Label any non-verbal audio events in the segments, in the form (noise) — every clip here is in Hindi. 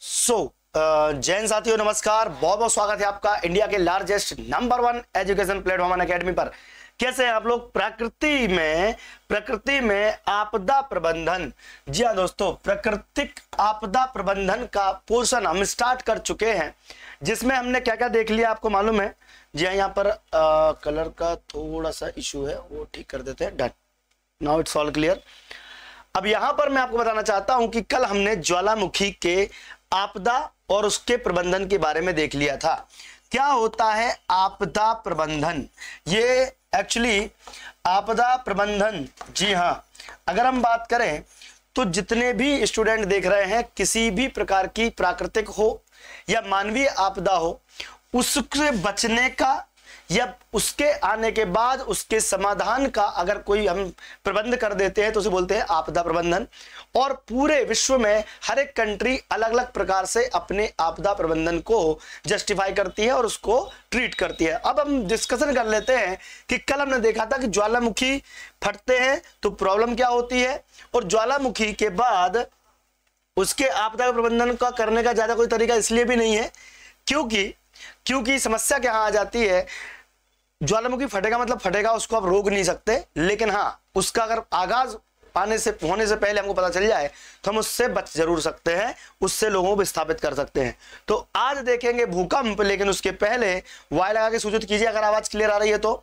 सो uh, जैन साथियों नमस्कार बहुत बहुत स्वागत है आपका इंडिया के largest number one education platform academy पर कैसे हैं आप लोग प्रकृति में प्रकृति में आपदा प्रबंधन जी हाँ दोस्तों प्राकृतिक आपदा प्रबंधन का पोर्शन हम स्टार्ट कर चुके हैं जिसमें हमने क्या क्या देख लिया आपको मालूम है जी हाँ यहाँ पर आ, uh, कलर का थोड़ा सा इशू है वो ठीक कर देते हैं done now it's all clear अब यहां पर मैं आपको बताना चाहता हूं कि कल हमने ज्वालामुखी के आपदा और उसके प्रबंधन के बारे में देख लिया था क्या होता है आपदा प्रबंधन ये एक्चुअली आपदा प्रबंधन जी हाँ अगर हम बात करें तो जितने भी स्टूडेंट देख रहे हैं किसी भी प्रकार की प्राकृतिक हो या मानवीय आपदा हो उससे बचने का या उसके आने के बाद उसके समाधान का अगर कोई हम प्रबंध कर देते हैं तो उसे बोलते हैं आपदा प्रबंधन और पूरे विश्व में हर एक कंट्री अलग अलग प्रकार से अपने आपदा प्रबंधन को जस्टिफाई करती है और उसको ट्रीट करती है अब हम डिस्कशन कर लेते हैं कि कल हमने देखा था कि ज्वालामुखी फटते हैं तो प्रॉब्लम क्या होती है और ज्वालामुखी के बाद उसके आपदा प्रबंधन का करने का ज़्यादा कोई तरीका इसलिए भी नहीं है क्योंकि क्योंकि समस्या क्या आ जाती है ज्वालामुखी फटेगा मतलब फटेगा उसको आप रोक नहीं सकते लेकिन हाँ उसका अगर आगाज पाने से होने से पहले हमको पता चल जाए तो हम उससे बच जरूर सकते हैं उससे लोगों को विस्थापित कर सकते हैं तो आज देखेंगे भूकंप लेकिन उसके पहले वाय लगा के सूचित कीजिए अगर आवाज क्लियर आ रही है तो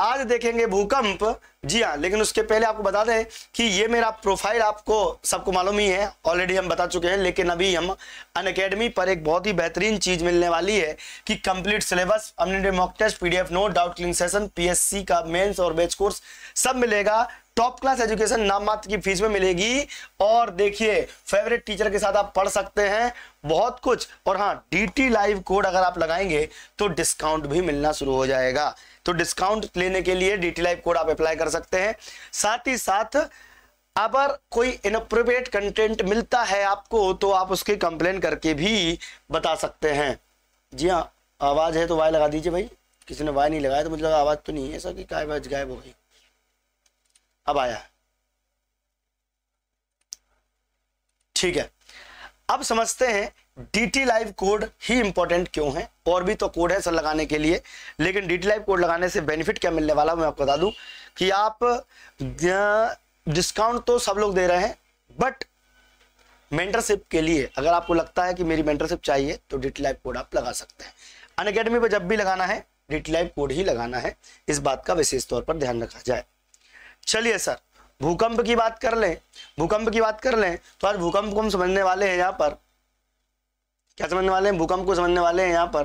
आज देखेंगे भूकंप जी हाँ लेकिन उसके पहले आपको बता दें कि ये मेरा प्रोफाइल आपको सबको मालूम ही है ऑलरेडी हम बता चुके हैं लेकिन अभी हम अन अकेडमी पर एक बहुत ही बेहतरीन चीज मिलने वाली है कि complete syllabus mock test PDF note doubt clearing session PSC का मेंस और बेच कोर्स सब मिलेगा टॉप क्लास एजुकेशन नाम मात्र की फीस में मिलेगी और देखिए फेवरेट टीचर के साथ आप पढ़ सकते हैं बहुत कुछ और हाँ डी लाइव कोड अगर आप लगाएंगे तो डिस्काउंट भी मिलना शुरू हो जाएगा तो डिस्काउंट लेने के लिए डी टी कोड आप अप्लाई कर सकते हैं साथ ही साथ अगर कोई इनप्रोप्रिएट कंटेंट मिलता है आपको तो आप उसकी कंप्लेन करके भी बता सकते हैं जी हाँ आवाज़ है तो वाई लगा दीजिए भाई किसी ने वाय नहीं लगाया तो मुझे लगा आवाज़ तो नहीं है सर कि क्या आवाज़ गायब हो गई अब आया ठीक है अब समझते हैं डीटी लाइव कोड ही इंपॉर्टेंट क्यों है और भी तो कोड है सर लगाने के लिए लेकिन डीटी लाइव कोड लगाने से बेनिफिट क्या मिलने वाला मैं आपको बता दूं कि आप डिस्काउंट तो सब लोग दे रहे हैं बट मेंटरशिप के लिए अगर आपको लगता है कि मेरी मेंटरशिप चाहिए तो डीटी लाइव कोड आप लगा सकते हैं अन अकेडमी पर जब भी लगाना है डीटी लाइव कोड ही लगाना है इस बात का विशेष तौर पर ध्यान रखा जाए चलिए सर भूकंप की बात कर लें भूकंप की बात कर लें तो आज भूकंप को हम समझने वाले हैं यहाँ पर क्या समझने वाले हैं भूकंप को समझने वाले हैं यहाँ पर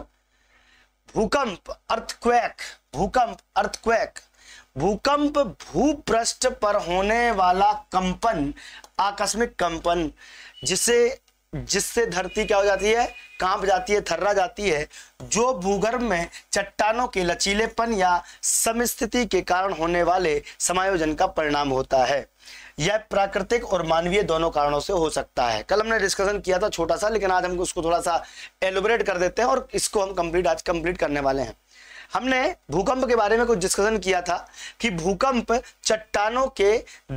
भूकंप अर्थक्वेक भूकंप अर्थक्वेक भूकंप भूपृष्ठ पर होने वाला कंपन आकस्मिक कंपन जिसे जिससे धरती क्या हो जाती है कांप जाती है थर्रा जाती है जो भूगर्भ में चट्टानों के लचीलेपन या समस्थिति के कारण होने वाले समायोजन का परिणाम होता है यह प्राकृतिक और मानवीय दोनों कारणों से हो सकता है कल हमने डिस्कशन किया था छोटा सा लेकिन आज हम उसको थोड़ा सा एलोबरेट कर देते हैं और इसको हम कंप्लीट आज कंप्लीट करने वाले हैं हमने भूकंप के बारे में कुछ डिस्कशन किया था कि भूकंप चट्टानों के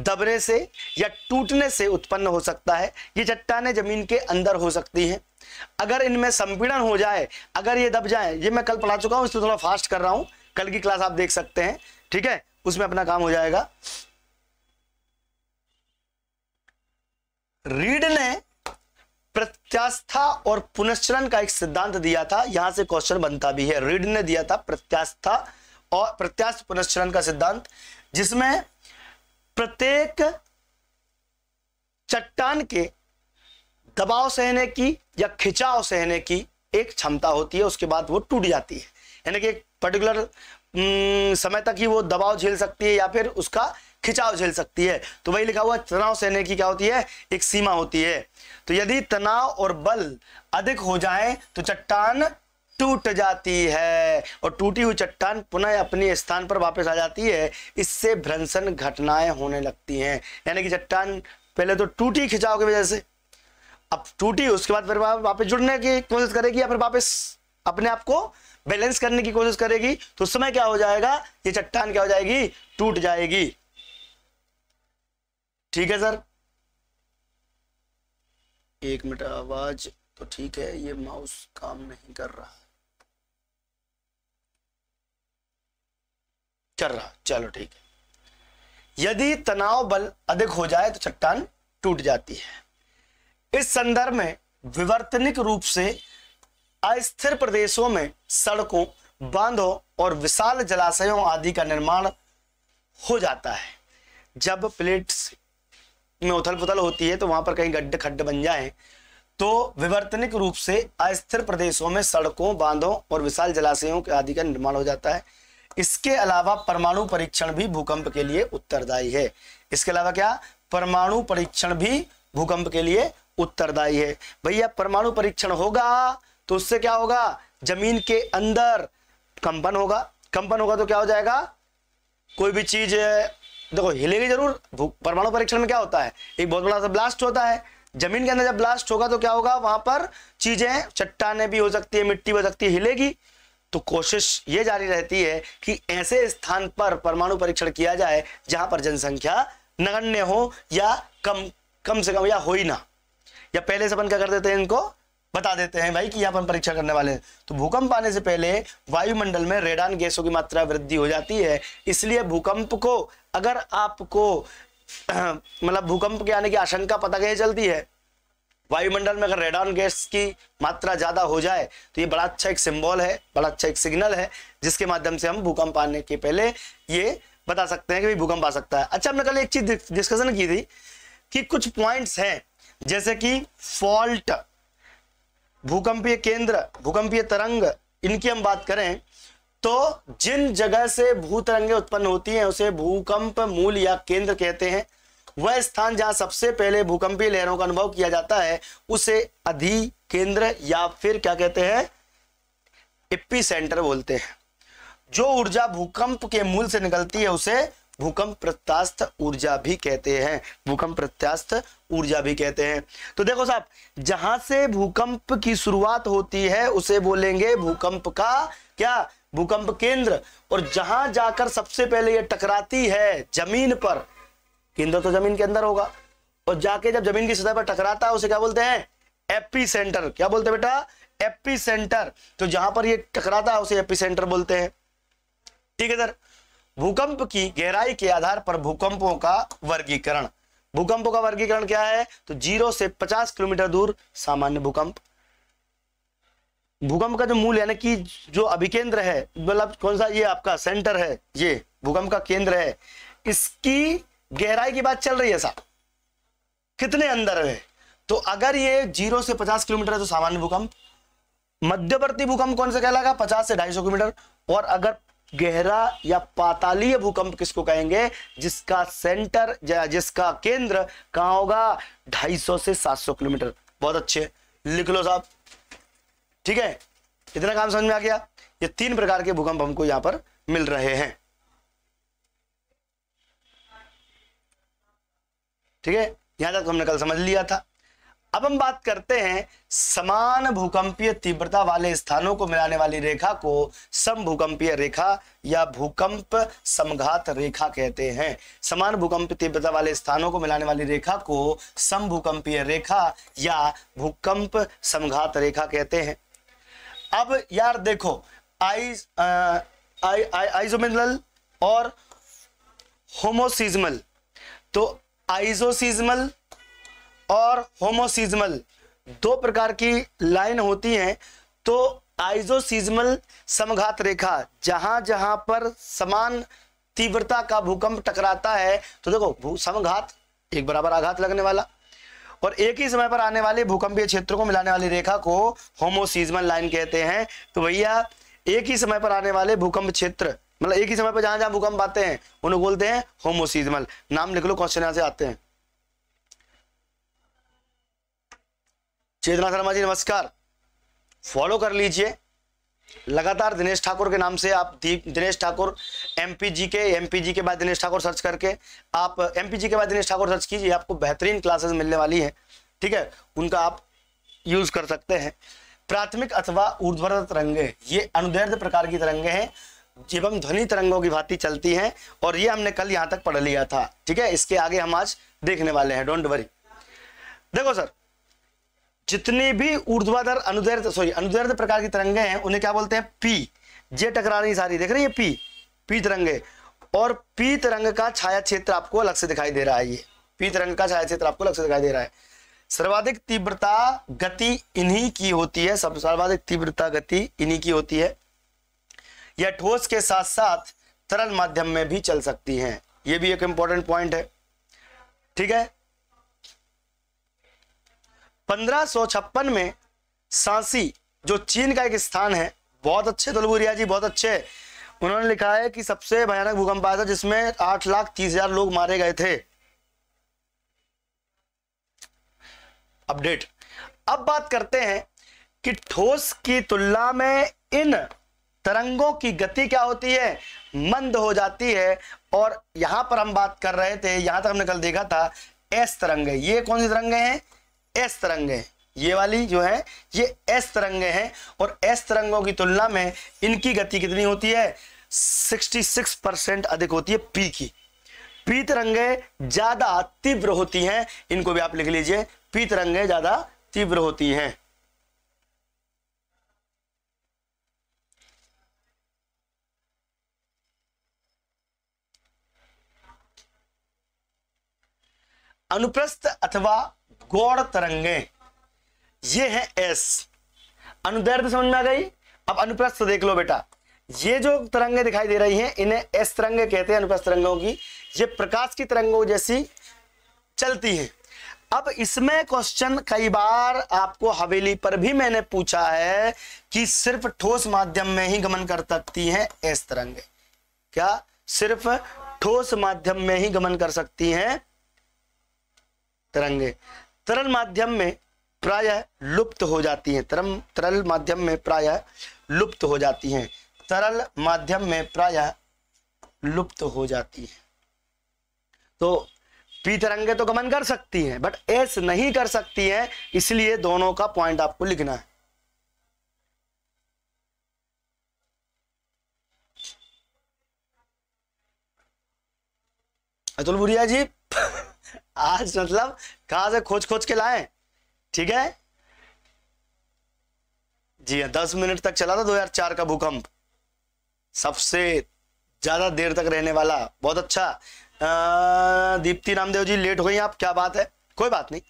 दबने से या टूटने से उत्पन्न हो सकता है ये चट्टाने जमीन के अंदर हो सकती हैं अगर इनमें संपीड़न हो जाए अगर ये दब जाए ये मैं कल पढ़ा चुका हूँ इसको थोड़ा फास्ट कर रहा हूँ कल की क्लास आप देख सकते हैं ठीक है उसमें अपना काम हो जाएगा रीड ने प्रत्यास्था और पुनश्चरण का एक सिद्धांत दिया था यहां से क्वेश्चन बनता भी है रीड ने दिया था प्रत्यास्था और प्रत्यास्थ पुनश्चरण का सिद्धांत जिसमें प्रत्येक चट्टान के दबाव सहने की या खिंचाव सहने की एक क्षमता होती है उसके बाद वो टूट जाती है यानी कि एक पर्टिकुलर हम्म, समय तक ही वो दबाव झेल सकती है या फिर उसका खिंचाव झेल सकती है तो वही लिखा हुआ तनाव सहने की क्या होती है एक सीमा होती है तो यदि तनाव और बल अधिक हो जाए तो चट्टान टूट जाती है और टूटी हुई चट्टान पुनः अपने स्थान पर वापस आ जाती है इससे भ्रंशन घटनाएं होने लगती हैं यानी कि चट्टान पहले तो टूटी खिंचाव की वजह से अब टूटी उसके बाद फिर वापस जुड़ने की कोशिश करेगी या फिर वापस अपने आप को बैलेंस करने की कोशिश करेगी तो उस समय क्या हो जाएगा ये चट्टान क्या हो जाएगी टूट जाएगी ठीक है सर एक मिनट आवाज तो ठीक है ये माउस काम नहीं कर रहा चल रहा चलो ठीक है यदि तनाव बल अधिक हो जाए तो चट्टान टूट जाती है इस संदर्भ में विवर्तनिक रूप से अस्थिर प्रदेशों में सड़कों बांधों और विशाल जलाशयों आदि का निर्माण हो जाता है जब प्लेट्स में उथल पुथल होती है तो वहां पर कहीं गड्ढे खड्डे बन जाए तो विवर्तनिक रूप से अस्थिर प्रदेशों में सड़कों बांधों और विशाल जलाशयों के आदि का निर्माण हो जाता है इसके अलावा परमाणु परीक्षण भी भूकंप के लिए उत्तरदायी है इसके अलावा क्या परमाणु परीक्षण भी भूकंप के लिए उत्तरदायी है भैया परमाणु परीक्षण होगा तो उससे क्या होगा जमीन के अंदर कंपन होगा कंपन होगा तो क्या हो जाएगा कोई भी चीज देखो हिलेगी जरूर परमाणु परीक्षण में क्या होता है एक बहुत बड़ा सा ब्लास्ट होता है जमीन के अंदर जब ब्लास्ट होगा तो क्या होगा वहां पर चीजें चट्टाने भी हो सकती है मिट्टी भी हो सकती है हिलेगी तो कोशिश ये जारी रहती है कि ऐसे स्थान पर परमाणु परीक्षण किया जाए जहां पर जनसंख्या नगण्य हो या कम कम से कम या हो ही ना या पहले से अपन क्या कर देते हैं इनको बता देते हैं भाई कि यहाँ पर परीक्षा करने वाले हैं तो भूकंप आने से पहले वायुमंडल में रेडान गैसों की मात्रा वृद्धि हो जाती है इसलिए भूकंप को अगर आपको (clears throat) मतलब भूकंप के आने की आशंका पता कहीं चलती है वायुमंडल में अगर रेडान गैस की मात्रा ज़्यादा हो जाए तो ये बड़ा अच्छा एक सिंबल है बड़ा अच्छा एक सिग्नल है जिसके माध्यम से हम भूकंप आने के पहले ये बता सकते हैं कि भूकंप आ सकता है अच्छा हमने कल एक चीज़ डिस्कशन की थी कि कुछ पॉइंट्स हैं जैसे कि फॉल्ट भूकंपीय केंद्र भूकंपीय तरंग इनकी हम बात करें तो जिन जगह से भू तरंगे उत्पन्न होती हैं उसे भूकंप मूल या केंद्र कहते हैं वह स्थान जहां सबसे पहले भूकंपीय लहरों का अनुभव किया जाता है उसे अधि केंद्र या फिर क्या कहते हैं इप्पी सेंटर बोलते हैं जो ऊर्जा भूकंप के मूल से निकलती है उसे भूकंप प्रत्यास्थ ऊर्जा भी कहते हैं भूकंप प्रत्यास्थ ऊर्जा भी कहते हैं तो देखो साहब जहां से भूकंप की शुरुआत होती है उसे बोलेंगे भूकंप का क्या भूकंप केंद्र और जहां जाकर सबसे पहले ये टकराती है जमीन पर केंद्र तो जमीन के अंदर होगा और जाके जब जमीन की सतह पर टकराता है उसे क्या बोलते हैं एपी सेंटर क्या बोलते हैं बेटा एपी सेंटर तो जहां पर ये टकराता है उसे एपी सेंटर बोलते हैं ठीक है सर भूकंप की गहराई के आधार पर भूकंपों का वर्गीकरण भूकंपों का वर्गीकरण क्या है तो जीरो से पचास किलोमीटर दूर सामान्य भूकंप भूकंप का जो मूल यानी कि जो अभिकेंद्र है मतलब कौन सा ये आपका सेंटर है ये भूकंप का केंद्र है इसकी गहराई की बात चल रही है साहब कितने अंदर है तो अगर ये जीरो से पचास किलोमीटर है तो सामान्य भूकंप मध्यवर्ती भूकंप कौन सा कहलाएगा पचास से ढाई सौ किलोमीटर और अगर गहरा या पातालीय भूकंप किसको कहेंगे जिसका सेंटर जिसका केंद्र कहा होगा 250 से 700 किलोमीटर बहुत अच्छे लिख लो साहब ठीक है इतना काम समझ में आ गया ये तीन प्रकार के भूकंप हमको यहां पर मिल रहे हैं ठीक है यहां तक तो हमने कल समझ लिया था अब हम बात करते हैं समान भूकंपीय तीव्रता वाले स्थानों को मिलाने वाली रेखा को समभूकंपीय रेखा या भूकंप समघात रेखा कहते हैं समान भूकंप तीव्रता वाले स्थानों को मिलाने वाली रेखा को समभूकंपीय रेखा या भूकंप समघात रेखा कहते हैं अब यार देखो आई आइजोमिनल और होमोसिजमल तो आइजोसिजमल और होमोसीजमल दो प्रकार की लाइन होती हैं तो आइजोसीजमल समघात रेखा जहां जहां पर समान तीव्रता का भूकंप टकराता है तो देखो समघात एक बराबर आघात लगने वाला और एक ही समय पर आने वाले भूकंपीय क्षेत्रों को मिलाने वाली रेखा को होमोसीजमल लाइन कहते हैं तो भैया एक ही समय पर आने वाले भूकंप क्षेत्र मतलब एक ही समय पर जहां जहां भूकंप आते हैं उन्हें बोलते हैं होमोसीजमल नाम लिख लो क्वेश्चन यहां से आते हैं चेतना शर्मा जी नमस्कार फॉलो कर लीजिए लगातार दिनेश ठाकुर के नाम से आप दिनेश ठाकुर एमपीजी के एमपीजी के बाद दिनेश ठाकुर सर्च करके आप एमपीजी के बाद दिनेश ठाकुर सर्च कीजिए आपको बेहतरीन क्लासेस मिलने वाली हैं ठीक है उनका आप यूज कर सकते हैं प्राथमिक अथवा ऊर्ध्वरत तरंगे ये अनुदैर्ध प्रकार की तरंगे हैं जीवन ध्वनि तरंगों की भांति चलती हैं और ये हमने कल यहाँ तक पढ़ लिया था ठीक है इसके आगे हम आज देखने वाले हैं डोंट वरी देखो सर जितनी भी ऊर्ध्वाधर अनुदैर्ध सॉरी अनुदैर्ध प्रकार की तरंगे हैं उन्हें क्या बोलते हैं पी जे टकरा रही सारी देख रही है पी पी तरंगे और पी तरंग का छाया क्षेत्र आपको अलग से दिखाई दे रहा है ये पी तरंग का छाया क्षेत्र आपको अलग से दिखाई दे रहा है सर्वाधिक तीव्रता गति इन्हीं की होती है सब सर्वाधिक तीव्रता गति इन्हीं की होती है यह ठोस के साथ साथ तरल माध्यम में भी चल सकती है यह भी एक इंपॉर्टेंट पॉइंट है ठीक है पंद्रह में सांसी जो चीन का एक स्थान है बहुत अच्छे दलबुरिया जी बहुत अच्छे उन्होंने लिखा है कि सबसे भयानक भूकंप आया था जिसमें आठ लाख तीस हजार लोग मारे गए थे अपडेट अब बात करते हैं कि ठोस की तुलना में इन तरंगों की गति क्या होती है मंद हो जाती है और यहां पर हम बात कर रहे थे यहां तक हमने कल देखा था एस तरंगे ये कौन सी तरंगे हैं एस तरंगे ये वाली जो है ये एस तरंग हैं और एस तरंगों की तुलना में इनकी गति कितनी होती है 66 परसेंट अधिक होती है पी की पी तरंगे ज्यादा तीव्र होती हैं इनको भी आप लिख लीजिए पी तरंगे ज्यादा तीव्र होती हैं अनुप्रस्थ अथवा गौड़ तरंगे ये है एस अनुदैर्ध समझ में आ गई अब अनुप्रस्थ देख लो बेटा ये जो तरंगे दिखाई दे रही हैं इन्हें एस तरंगे कहते हैं अनुप्रस्थ तरंगों की ये प्रकाश की तरंगों जैसी चलती हैं अब इसमें क्वेश्चन कई बार आपको हवेली पर भी मैंने पूछा है कि सिर्फ ठोस माध्यम में ही गमन कर सकती हैं एस तरंगे क्या सिर्फ ठोस माध्यम में ही गमन कर सकती हैं तरंगे तरल माध्यम में प्रायः लुप्त हो जाती हैं तरल तरल माध्यम में प्रायः लुप्त हो जाती हैं तरल माध्यम में प्रायः लुप्त हो जाती हैं तो पी तरंगे तो गमन कर सकती हैं बट एस नहीं कर सकती हैं इसलिए दोनों का पॉइंट आपको लिखना है अतुल बुरिया जी आज मतलब कहा से खोज खोज के लाए ठीक है जी हाँ दस मिनट तक चला था 2004 का भूकंप सबसे ज्यादा देर तक रहने वाला बहुत अच्छा दीप्ति रामदेव जी लेट हो गई आप क्या बात है कोई बात नहीं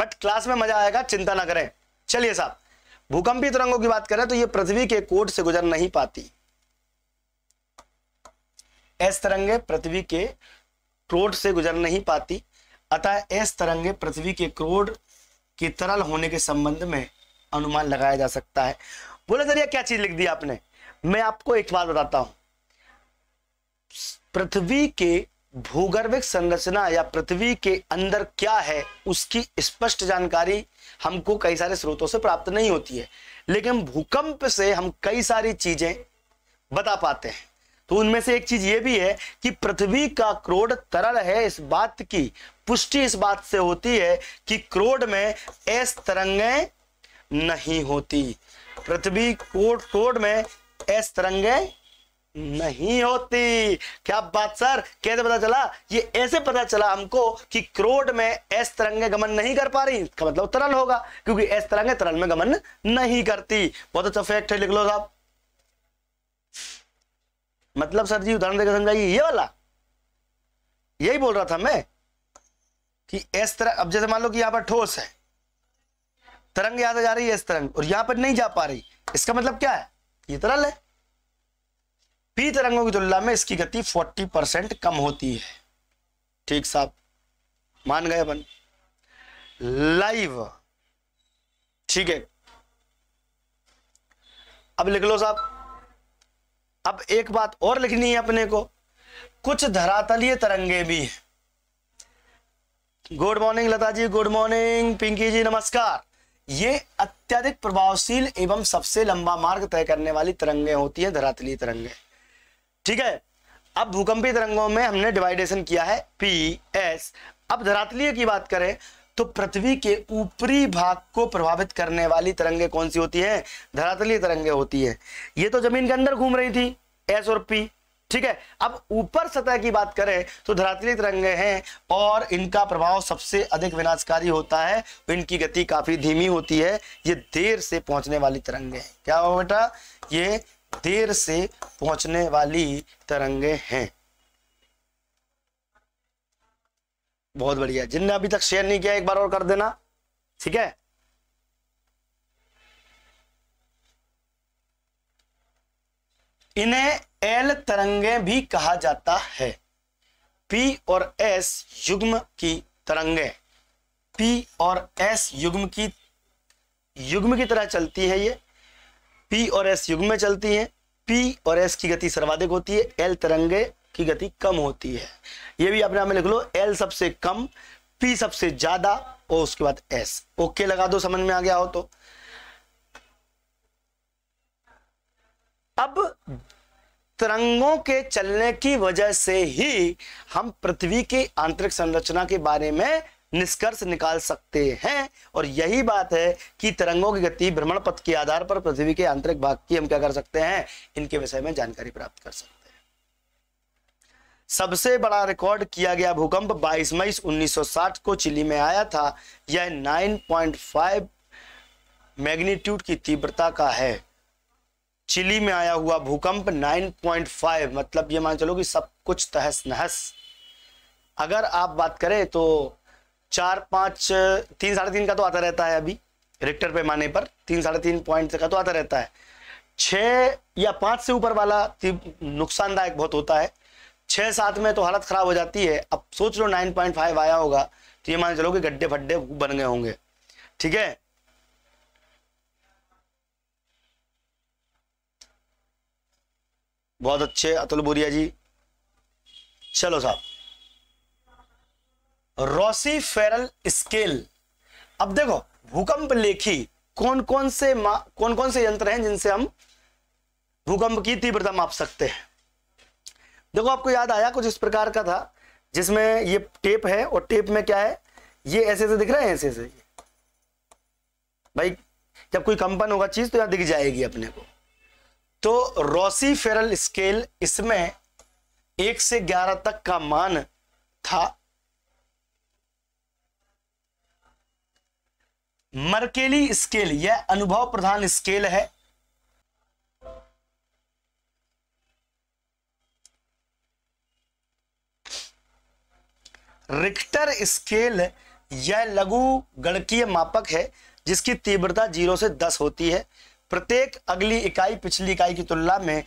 बट क्लास में मजा आएगा चिंता ना करें चलिए साहब भूकंपी तरंगों की बात करें तो ये पृथ्वी के कोट से गुजर नहीं पाती ऐसे तरंगे पृथ्वी के कोट से गुजर नहीं पाती अतः एस तरंगे पृथ्वी के क्रोड के तरल होने के संबंध में अनुमान लगाया जा सकता है बोले जरिया क्या चीज लिख दी आपने मैं आपको एक बात बताता हूं पृथ्वी के भूगर्भिक संरचना या पृथ्वी के अंदर क्या है उसकी स्पष्ट जानकारी हमको कई सारे स्रोतों से प्राप्त नहीं होती है लेकिन भूकंप से हम कई सारी चीजें बता पाते हैं तो उनमें से एक चीज ये भी है कि पृथ्वी का क्रोड तरल है इस बात की पुष्टि इस बात से होती है कि क्रोड में एस तरंगे नहीं होती पृथ्वी कोड कोड में एस तरंगे नहीं होती क्या बात सर कैसे पता चला ये ऐसे पता चला हमको कि क्रोड में एस तरंगे गमन नहीं कर पा रही इसका मतलब तरल होगा क्योंकि एस तरंगे तरल में गमन नहीं करती बहुत अच्छा फैक्ट है लिख लो साहब मतलब सर जी उदाहरण देकर समझाइए ये वाला यही बोल रहा था मैं कि इस तरह अब जैसे मान लो कि यहां पर ठोस है तरंग याद जा रही है इस तरंग और यहां पर नहीं जा पा रही इसका मतलब क्या है ये तरल है पी तरंगों की तुलना में इसकी गति 40 परसेंट कम होती है ठीक साहब मान गए अपन लाइव ठीक है अब लिख लो साहब अब एक बात और लिखनी है अपने को कुछ धरातलीय तरंगे भी good morning Lata ji good morning Pinky ji नमस्कार ये अत्यधिक प्रभावशील एवं सबसे लंबा मार्ग तय करने वाली तरंगे होती है धरातलीय तरंगे ठीक है अब भूकंपीय तरंगों में हमने डिवाइडेशन किया है पी एस अब धरातलीय की बात करें तो पृथ्वी के ऊपरी भाग को प्रभावित करने वाली तरंगे कौन सी होती है धरातलीय तरंगे होती है ये तो जमीन के अंदर घूम रही थी एस और पी ठीक है अब ऊपर सतह की बात करें तो धरातली तिरंगे हैं और इनका प्रभाव सबसे अधिक विनाशकारी होता है इनकी गति काफी धीमी होती है ये देर से पहुंचने वाली तरंगे हैं क्या हो बेटा ये देर से पहुंचने वाली तरंगे हैं बहुत बढ़िया जिनने अभी तक शेयर नहीं किया एक बार और कर देना ठीक है इन्हें एल तरंगें भी कहा जाता है पी और एस युग्म की तरंगे पी और एस युग्म की युग्म की तरह चलती है ये पी और एस युग्म में चलती है पी और एस की गति सर्वाधिक होती है एल तरंगे की गति कम होती है ये भी अपने आप में लिख लो एल सबसे कम पी सबसे ज्यादा और उसके बाद एस ओके लगा दो समझ में आ गया हो तो अब तरंगों के चलने की वजह से ही हम पृथ्वी की आंतरिक संरचना के बारे में निष्कर्ष निकाल सकते हैं और यही बात है कि तरंगों की गति भ्रमण पथ के आधार पर पृथ्वी के आंतरिक भाग की हम क्या कर सकते हैं इनके विषय में जानकारी प्राप्त कर सकते हैं सबसे बड़ा रिकॉर्ड किया गया भूकंप 22 मई 1960 को चिली में आया था यह 9.5 मैग्नीट्यूड की तीव्रता का है चिली में आया हुआ भूकंप 9.5 मतलब ये मान चलो कि सब कुछ तहस नहस अगर आप बात करें तो चार पाँच तीन साढ़े तीन का तो आता रहता है अभी रिक्टर पैमाने पर तीन साढ़े तीन पॉइंट का तो आता रहता है छः या पाँच से ऊपर वाला नुकसानदायक बहुत होता है छः सात में तो हालत ख़राब हो जाती है अब सोच लो नाइन पॉइंट फाइव आया होगा तो ये मान चलो कि गड्ढे फड्डे बन गए होंगे ठीक है बहुत अच्छे अतुल बोरिया जी चलो साहब रोसी फेरल स्केल अब देखो भूकंप लेखी कौन कौन से कौन कौन से यंत्र हैं जिनसे हम भूकंप की तीव्रता माप सकते हैं देखो आपको याद आया कुछ इस प्रकार का था जिसमें ये टेप है और टेप में क्या है ये ऐसे ऐसे दिख रहा है ऐसे ऐसे भाई जब कोई कंपन होगा चीज तो यहां दिख जाएगी अपने को तो रोसी फेरल स्केल इसमें एक से ग्यारह तक का मान था मरकेली स्केल यह अनुभव प्रधान स्केल है रिक्टर स्केल यह लघु गणकीय मापक है जिसकी तीव्रता जीरो से दस होती है प्रत्येक अगली इकाई पिछली इकाई की तुलना में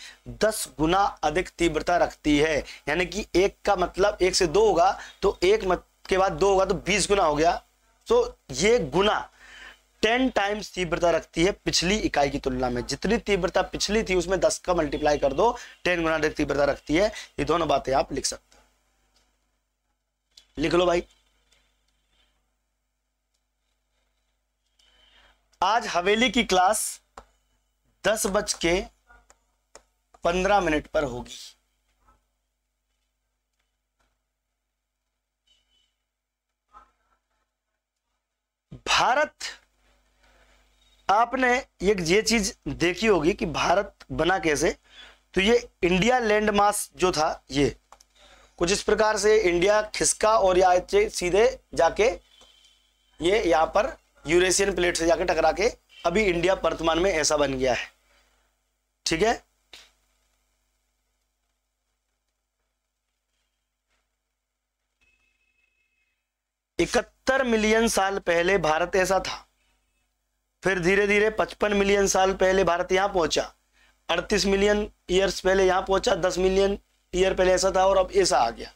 दस गुना अधिक तीव्रता रखती है यानी कि एक का मतलब एक से दो होगा तो एक के बाद दो होगा तो बीस गुना हो गया तो ये गुना टेन टाइम्स तीव्रता रखती है पिछली इकाई की तुलना में जितनी तीव्रता पिछली थी उसमें दस का मल्टीप्लाई कर दो टेन गुना अधिक तीव्रता रखती है ये दोनों बातें आप लिख सकते लिख लो भाई आज हवेली की क्लास दस बज के पंद्रह मिनट पर होगी भारत आपने एक ये चीज देखी होगी कि भारत बना कैसे तो ये इंडिया लैंड जो था ये कुछ इस प्रकार से इंडिया खिसका और या सीधे जाके ये यहाँ पर यूरेशियन प्लेट से जाके टकरा के अभी इंडिया वर्तमान में ऐसा बन गया है ठीक है इकहत्तर मिलियन साल पहले भारत ऐसा था फिर धीरे धीरे पचपन मिलियन साल पहले भारत यहां पहुंचा अड़तीस मिलियन ईयर्स पहले यहां पहुंचा दस मिलियन ईयर पहले ऐसा था और अब ऐसा आ गया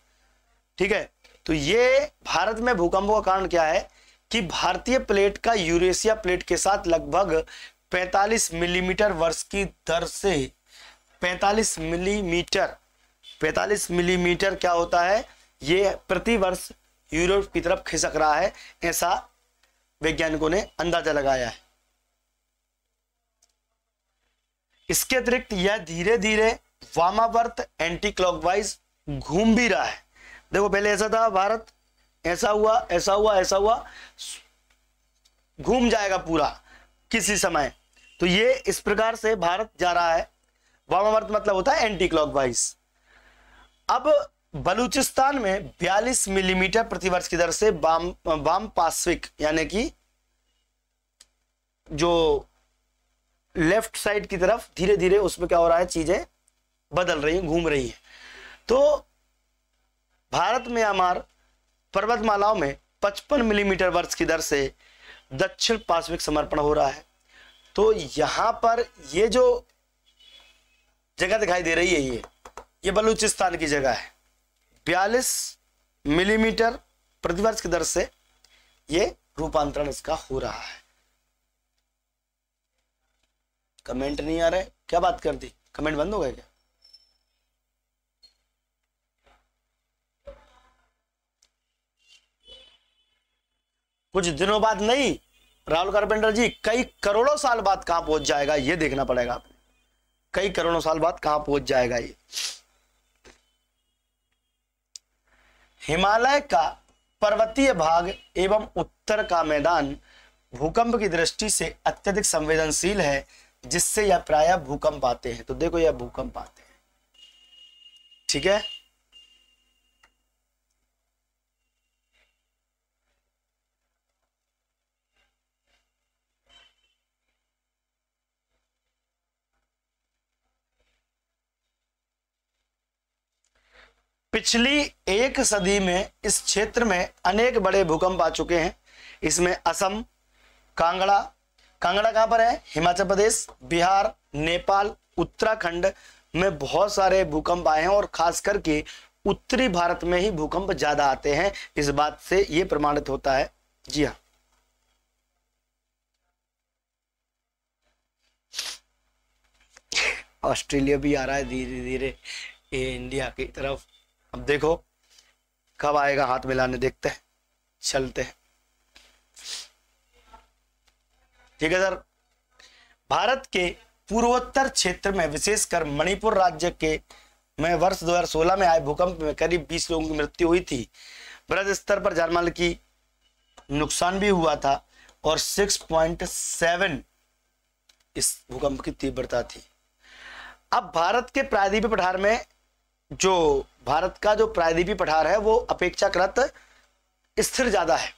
ठीक है तो ये भारत में भूकंपों का कारण क्या है कि भारतीय प्लेट का यूरेशिया प्लेट के साथ लगभग 45 मिलीमीटर वर्ष की दर से 45 मिलीमीटर 45 मिलीमीटर क्या होता है ये प्रति वर्ष यूरोप की तरफ खिसक रहा है ऐसा वैज्ञानिकों ने अंदाजा लगाया है इसके अतिरिक्त यह धीरे धीरे वामावर्त एंटी क्लॉकवाइज घूम भी रहा है देखो पहले ऐसा था भारत ऐसा हुआ ऐसा हुआ ऐसा हुआ घूम जाएगा पूरा किसी समय तो ये इस प्रकार से भारत जा रहा है वामावर्त मतलब होता है एंटी क्लॉकवाइज अब बलूचिस्तान में 42 मिलीमीटर प्रतिवर्ष की दर से वाम वाम पार्श्विक यानी कि जो लेफ्ट साइड की तरफ धीरे धीरे उसमें क्या हो रहा है चीजें बदल रही है घूम रही है तो भारत में हमार पर्वतमालाओं में 55 मिलीमीटर वर्ष की दर से दक्षिण पार्श्विक समर्पण हो रहा है तो यहां पर ये जो जगह दिखाई दे रही है ये ये बलूचिस्तान की जगह है बयालीस मिलीमीटर प्रतिवर्ष की दर से ये रूपांतरण इसका हो रहा है कमेंट नहीं आ रहे क्या बात कर दी कमेंट बंद हो गए क्या कुछ दिनों बाद नहीं राहुल कार्पेंटर जी कई करोड़ों साल बाद कहां पहुंच जाएगा ये देखना पड़ेगा आपने कई करोड़ों साल बाद कहां पहुंच जाएगा ये हिमालय का पर्वतीय भाग एवं उत्तर का मैदान भूकंप की दृष्टि से अत्यधिक संवेदनशील है जिससे यह प्राय भूकंप आते हैं तो देखो यह भूकंप आते हैं ठीक है पिछली एक सदी में इस क्षेत्र में अनेक बड़े भूकंप आ चुके हैं इसमें असम कांगड़ा कांगड़ा कहाँ पर है हिमाचल प्रदेश बिहार नेपाल उत्तराखंड में बहुत सारे भूकंप आए हैं और खास करके उत्तरी भारत में ही भूकंप ज्यादा आते हैं इस बात से ये प्रमाणित होता है जी हाँ ऑस्ट्रेलिया भी आ रहा है धीरे धीरे इंडिया की तरफ अब देखो कब आएगा हाथ मिलाने देखते हैं चलते हैं ठीक है सर भारत के पूर्वोत्तर क्षेत्र में विशेषकर मणिपुर राज्य के में वर्ष 2016 में आए भूकंप में करीब 20 लोगों की मृत्यु हुई थी वृद्ध स्तर पर जानमाल की नुकसान भी हुआ था और 6.7 इस भूकंप की तीव्रता थी अब भारत के प्रायद्वीप पठार में जो भारत का जो प्रायद्वीपी पठार है वो अपेक्षाकृत स्थिर ज्यादा है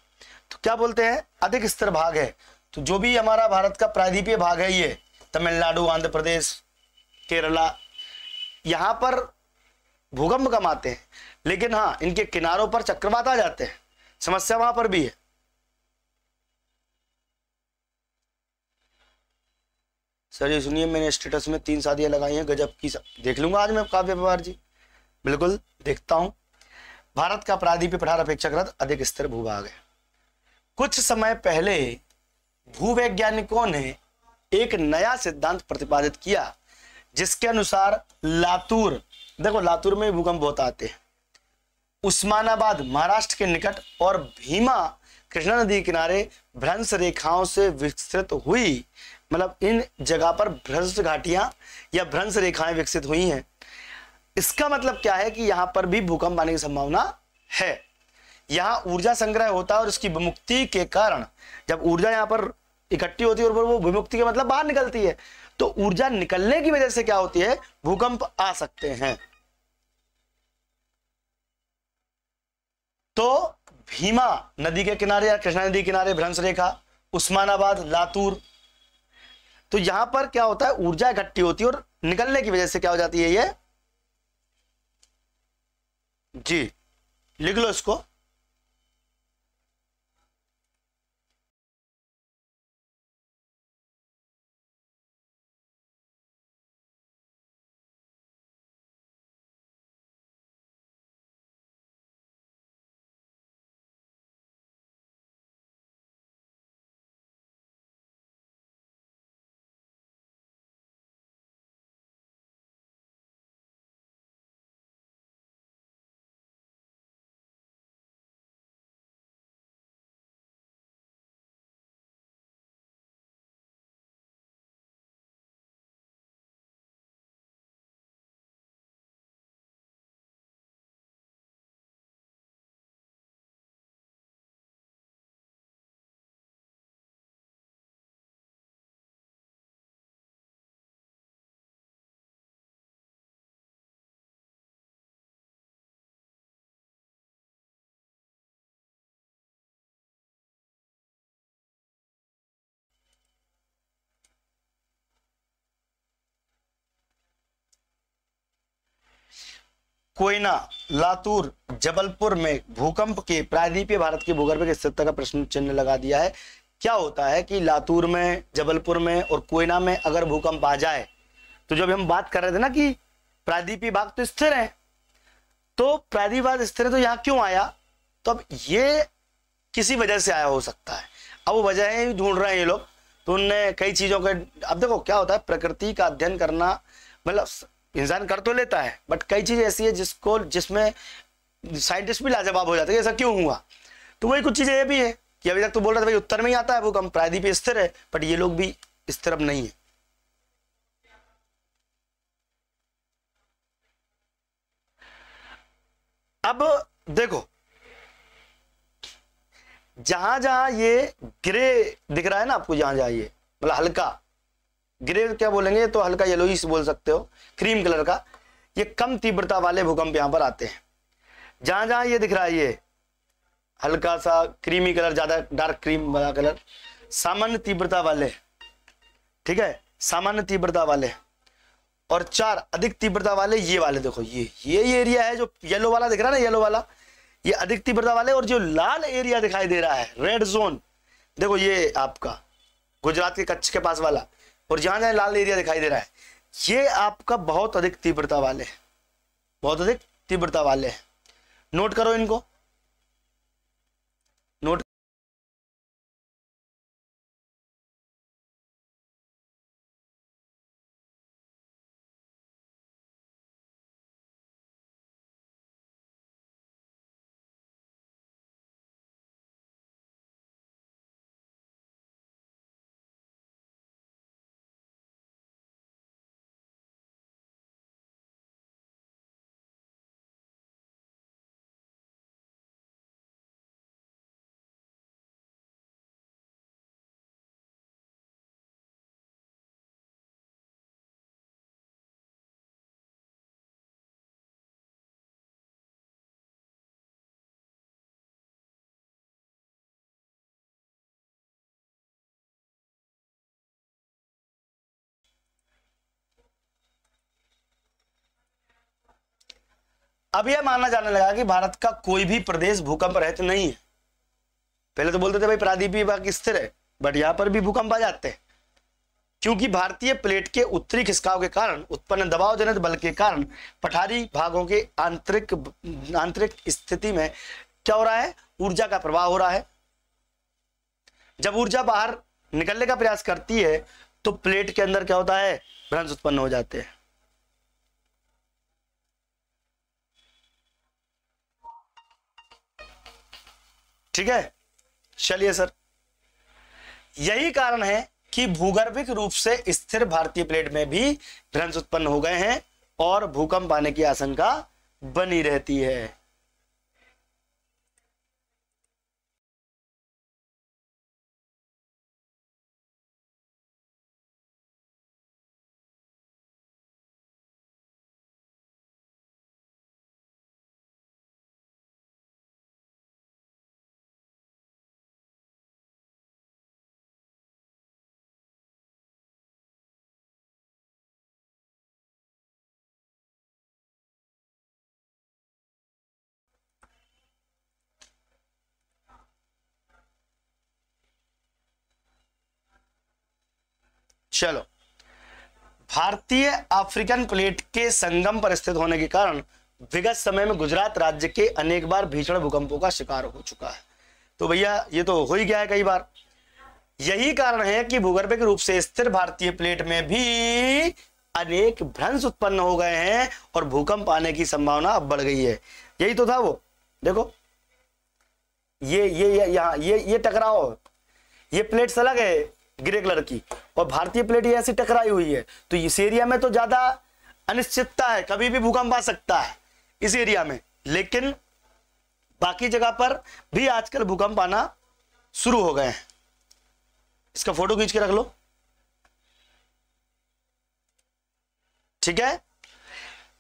तो क्या बोलते हैं अधिक स्थिर भाग है तो जो भी हमारा भारत का प्रायद्वीपीय भाग है ये तमिलनाडु आंध्र प्रदेश केरला यहाँ पर भूकंप कम आते हैं लेकिन हाँ इनके किनारों पर चक्रवात आ जाते हैं समस्या वहां पर भी है सर ये सुनिए मैंने स्टेटस में तीन शादियां लगाई हैं गजब की देख लूंगा आज मैं काव्य पवार जी बिल्कुल देखता हूं भारत का अपराधी पठार अपेक्षाकृत अधिक स्थिर भूभाग है कुछ समय पहले भूवैज्ञानिकों ने एक नया सिद्धांत प्रतिपादित किया जिसके अनुसार लातूर देखो लातूर में भूकंप बहुत आते हैं उस्मानाबाद महाराष्ट्र के निकट और भीमा कृष्णा नदी किनारे भ्रंश रेखाओं से विकसित हुई मतलब इन जगह पर भ्रंश घाटियां या भ्रंश रेखाएं विकसित हुई हैं इसका मतलब क्या है कि यहां पर भी भूकंप आने की संभावना है यहां ऊर्जा संग्रह होता है और इसकी विमुक्ति के कारण जब ऊर्जा यहां पर इकट्ठी होती है और वो विमुक्ति के मतलब बाहर निकलती है तो ऊर्जा निकलने की वजह से क्या होती है भूकंप आ सकते हैं तो भीमा नदी के किनारे या कृष्णा नदी किनारे भ्रंश रेखा उस्मानाबाद लातूर तो यहां पर क्या होता है ऊर्जा इकट्ठी होती है और निकलने की वजह से क्या हो जाती है यह जी लिख लो इसको कोयना लातूर जबलपुर में भूकंप के प्रायद्वीपीय भारत के भूगर्भ की स्थिरता का प्रश्न चिन्ह लगा दिया है क्या होता है कि लातूर में जबलपुर में और कोयना में अगर भूकंप आ जाए तो जब हम बात कर रहे थे ना कि प्रायद्वीपीय भाग तो स्थिर है तो प्रायद्वीप भाग स्थिर है तो यहाँ क्यों आया तो अब ये किसी वजह से आया हो सकता है अब वो वजह ढूंढ रहे हैं ये लोग तो उनने कई चीज़ों के अब देखो क्या होता है प्रकृति का अध्ययन करना मतलब इंसान कर तो लेता है बट कई चीज़ ऐसी है जिसको जिसमें साइंटिस्ट भी लाजवाब हो जाते हैं ऐसा क्यों हुआ तो वही कुछ चीज़ें ये भी है कि अभी तक तो बोल रहा था भाई उत्तर में ही आता है वो कम प्रायदीप स्थिर है बट ये लोग भी इस तरफ नहीं है अब देखो जहां जहां ये ग्रे दिख रहा है ना आपको जहां जहां ये मतलब हल्का ग्रे क्या बोलेंगे तो हल्का येलो ही बोल सकते हो क्रीम कलर का ये कम तीव्रता वाले भूकंप यहां पर आते हैं जहां जहां ये दिख रहा है ये हल्का सा क्रीमी कलर ज़्यादा डार्क क्रीम वाला कलर सामान्य तीव्रता वाले ठीक है सामान्य तीव्रता वाले और चार अधिक तीव्रता वाले ये वाले देखो ये ये एरिया है जो येलो वाला दिख रहा है ना येलो वाला ये अधिक तीव्रता वाले और जो लाल एरिया दिखाई दे रहा है रेड जोन देखो ये आपका गुजरात के कच्छ के पास वाला और जहां जहां लाल एरिया दिखाई दे रहा है ये आपका बहुत अधिक तीव्रता वाले बहुत अधिक तीव्रता वाले नोट करो इनको अब यह माना जाने लगा कि भारत का कोई भी प्रदेश भूकंप रहित नहीं है पहले तो बोलते थे भाई प्रादीपी भाग स्थिर है बट यहां पर भी भूकंप आ जाते हैं क्योंकि भारतीय प्लेट के उत्तरी खिसकाव के कारण उत्पन्न दबाव जनित बल के कारण पठारी भागों के आंतरिक आंतरिक स्थिति में क्या हो रहा है ऊर्जा का प्रवाह हो रहा है जब ऊर्जा बाहर निकलने का प्रयास करती है तो प्लेट के अंदर क्या होता है भ्रंश उत्पन्न हो जाते हैं ठीक है चलिए सर यही कारण है कि भूगर्भिक रूप से स्थिर भारतीय प्लेट में भी भ्रंश उत्पन्न हो गए हैं और भूकंप आने की आशंका बनी रहती है चलो भारतीय अफ्रीकन प्लेट के संगम पर स्थित होने के कारण विगत समय में गुजरात राज्य के अनेक बार भीषण भूकंपों का शिकार हो चुका है तो भैया ये तो हो ही गया है कई बार यही कारण है कि भूगर्भिक रूप से स्थिर भारतीय प्लेट में भी अनेक भ्रंश उत्पन्न हो गए हैं और भूकंप आने की संभावना अब बढ़ गई है यही तो था वो देखो ये ये यहाँ ये ये, ये टकराव ये प्लेट्स अलग है ग्रे कलर की और भारतीय प्लेट ये ऐसी टकराई हुई है तो इस एरिया में तो ज्यादा अनिश्चितता है कभी भी भूकंप आ सकता है इस एरिया में लेकिन बाकी जगह पर भी आजकल भूकंप आना शुरू हो गए हैं इसका फोटो खींच के रख लो ठीक है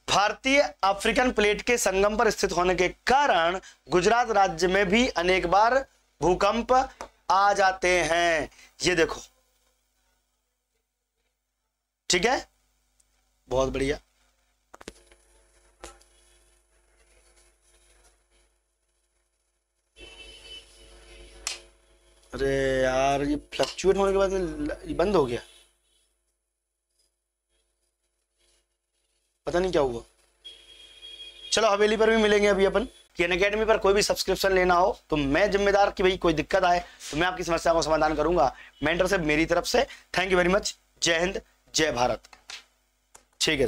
भारतीय अफ्रीकन प्लेट के संगम पर स्थित होने के कारण गुजरात राज्य में भी अनेक बार भूकंप आ जाते हैं ये देखो ठीक है बहुत बढ़िया अरे यार ये फ्लक्चुएट होने के बाद बंद हो गया पता नहीं क्या हुआ चलो हवेली पर भी मिलेंगे अभी अपन किन अकेडमी पर कोई भी सब्सक्रिप्शन लेना हो तो मैं जिम्मेदार कि भाई कोई दिक्कत आए तो मैं आपकी समस्या का समाधान करूंगा मेंटर से मेरी तरफ से थैंक यू वेरी मच जय हिंद जय भारत ठीक है